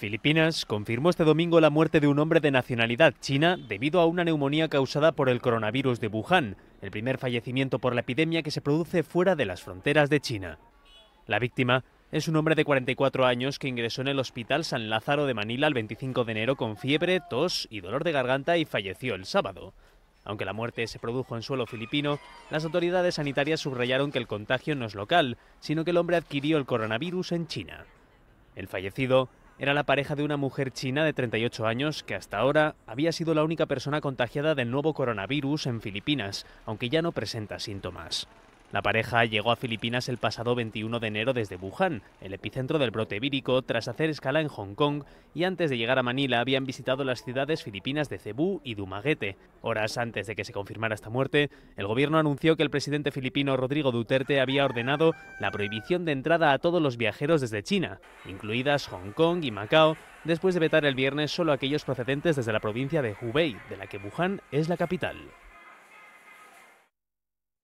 Filipinas confirmó este domingo la muerte de un hombre de nacionalidad china debido a una neumonía causada por el coronavirus de Wuhan, el primer fallecimiento por la epidemia que se produce fuera de las fronteras de China. La víctima es un hombre de 44 años que ingresó en el Hospital San Lázaro de Manila el 25 de enero con fiebre, tos y dolor de garganta y falleció el sábado. Aunque la muerte se produjo en suelo filipino, las autoridades sanitarias subrayaron que el contagio no es local, sino que el hombre adquirió el coronavirus en China. El fallecido era la pareja de una mujer china de 38 años que hasta ahora había sido la única persona contagiada del nuevo coronavirus en Filipinas, aunque ya no presenta síntomas. La pareja llegó a Filipinas el pasado 21 de enero desde Wuhan, el epicentro del brote vírico, tras hacer escala en Hong Kong y antes de llegar a Manila habían visitado las ciudades filipinas de Cebú y Dumaguete. Horas antes de que se confirmara esta muerte, el gobierno anunció que el presidente filipino Rodrigo Duterte había ordenado la prohibición de entrada a todos los viajeros desde China, incluidas Hong Kong y Macao, después de vetar el viernes solo aquellos procedentes desde la provincia de Hubei, de la que Wuhan es la capital.